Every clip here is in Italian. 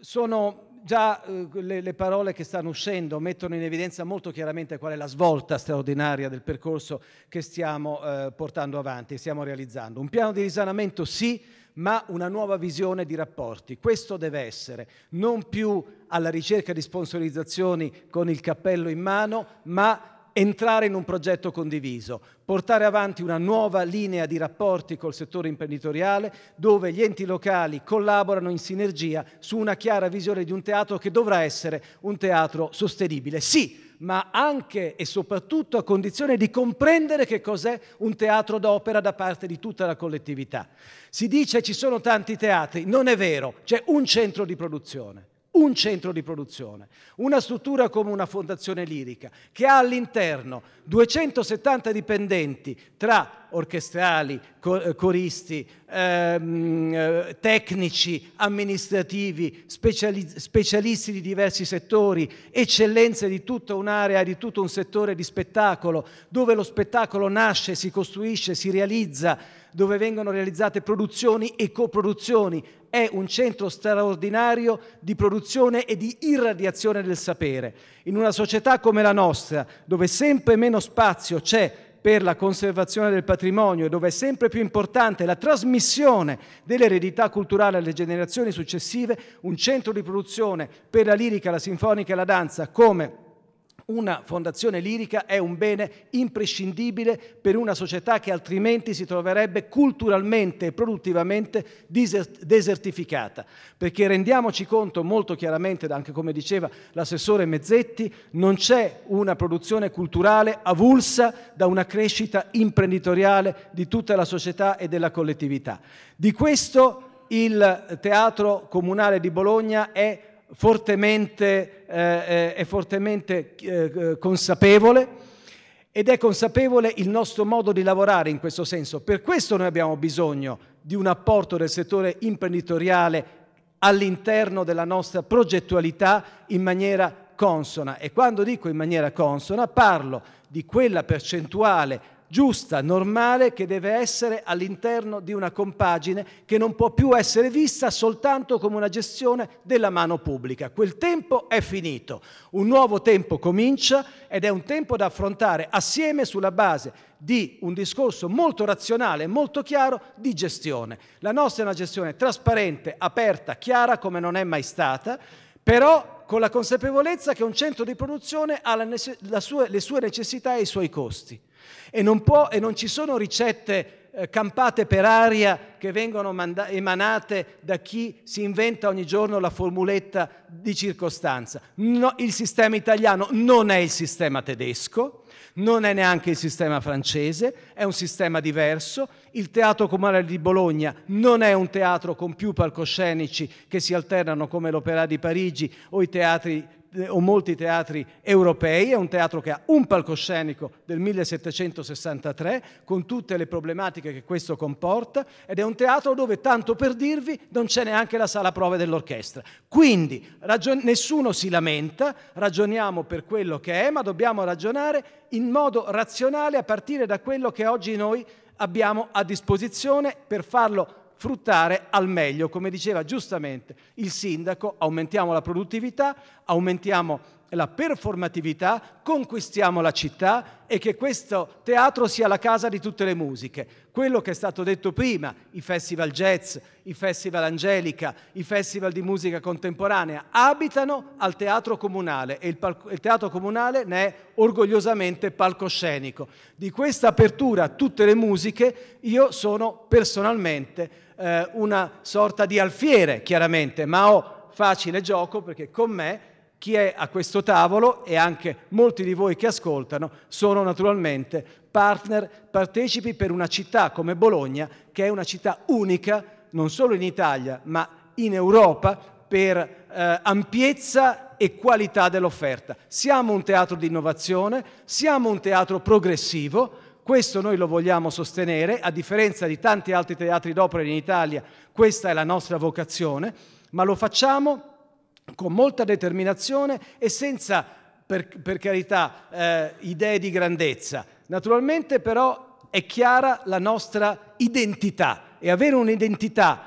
sono già eh, le, le, parole che stanno uscendo mettono in evidenza molto chiaramente qual è la svolta straordinaria del percorso che stiamo eh, portando avanti, stiamo realizzando. Un piano di risanamento sì, ma una nuova visione di rapporti. Questo deve essere non più alla ricerca di sponsorizzazioni con il cappello in mano, ma entrare in un progetto condiviso, portare avanti una nuova linea di rapporti col settore imprenditoriale dove gli enti locali collaborano in sinergia su una chiara visione di un teatro che dovrà essere un teatro sostenibile. Sì, ma anche e soprattutto a condizione di comprendere che cos'è un teatro d'opera da parte di tutta la collettività. Si dice ci sono tanti teatri, non è vero, c'è un centro di produzione un centro di produzione, una struttura come una fondazione lirica che ha all'interno 270 dipendenti tra orchestrali, eh, coristi, ehm, eh, tecnici, amministrativi, speciali specialisti di diversi settori, eccellenze di tutta un'area, di tutto un settore di spettacolo, dove lo spettacolo nasce, si costruisce, si realizza, dove vengono realizzate produzioni e coproduzioni. È un centro straordinario di produzione e di irradiazione del sapere. In una società come la nostra, dove sempre meno spazio c'è per la conservazione del patrimonio e dove è sempre più importante la trasmissione dell'eredità culturale alle generazioni successive, un centro di produzione per la lirica, la sinfonica e la danza come una fondazione lirica è un bene imprescindibile per una società che altrimenti si troverebbe culturalmente e produttivamente desertificata. Perché rendiamoci conto molto chiaramente, anche come diceva l'assessore Mezzetti, non c'è una produzione culturale avulsa da una crescita imprenditoriale di tutta la società e della collettività. Di questo il Teatro Comunale di Bologna è fortemente, eh, eh, è fortemente eh, eh, consapevole ed è consapevole il nostro modo di lavorare in questo senso. Per questo noi abbiamo bisogno di un apporto del settore imprenditoriale all'interno della nostra progettualità in maniera consona e quando dico in maniera consona parlo di quella percentuale giusta, normale, che deve essere all'interno di una compagine che non può più essere vista soltanto come una gestione della mano pubblica. Quel tempo è finito, un nuovo tempo comincia ed è un tempo da affrontare assieme sulla base di un discorso molto razionale, molto chiaro di gestione. La nostra è una gestione trasparente, aperta, chiara come non è mai stata, però con la consapevolezza che un centro di produzione ha sua, le sue necessità e i suoi costi e non, può, e non ci sono ricette eh, campate per aria che vengono manda- emanate da chi si inventa ogni giorno la formuletta di circostanza. No, il sistema italiano non è il sistema tedesco, non è neanche il sistema francese, è un sistema diverso, il Teatro Comunale di Bologna non è un teatro con più palcoscenici che si alternano come l'Opera di Parigi o i teatri eh, o molti teatri europei, è un teatro che ha un palcoscenico del 1763 con tutte le problematiche che questo comporta ed è un teatro dove tanto per dirvi non c'è neanche la sala prove dell'orchestra. Quindi nessuno si lamenta, ragioniamo per quello che è, ma dobbiamo ragionare in modo razionale a partire da quello che oggi noi abbiamo a disposizione per farlo fruttare al meglio. Come diceva giustamente il sindaco, aumentiamo la produttività, aumentiamo e la performatività, conquistiamo la città e che questo teatro sia la casa di tutte le musiche. Quello che è stato detto prima, i festival jazz, i festival angelica, i festival di musica contemporanea, abitano al teatro comunale e il, il teatro comunale ne è orgogliosamente palcoscenico. Di questa apertura a tutte le musiche io sono personalmente eh, una sorta di alfiere, chiaramente, ma ho facile gioco perché con me chi è a questo tavolo e anche molti di voi che ascoltano sono naturalmente partner, partecipi per una città come Bologna, che è una città unica non solo in Italia ma in Europa per eh, ampiezza e qualità dell'offerta. Siamo un teatro di innovazione, siamo un teatro progressivo, questo noi lo vogliamo sostenere, a differenza di tanti altri teatri d'opera in Italia, questa è la nostra vocazione, ma lo facciamo con molta determinazione e senza, per, per carità, eh, idee di grandezza. Naturalmente però è chiara la nostra identità e avere un'identità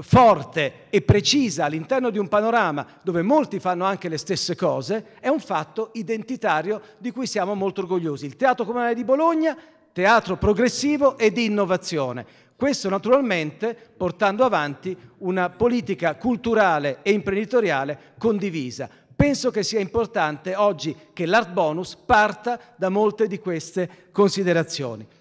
forte e precisa all'interno di un panorama dove molti fanno anche le stesse cose è un fatto identitario di cui siamo molto orgogliosi. Il Teatro Comunale di Bologna teatro progressivo e di innovazione. Questo naturalmente portando avanti una politica culturale e imprenditoriale condivisa. Penso che sia importante oggi che l'art bonus parta da molte di queste considerazioni.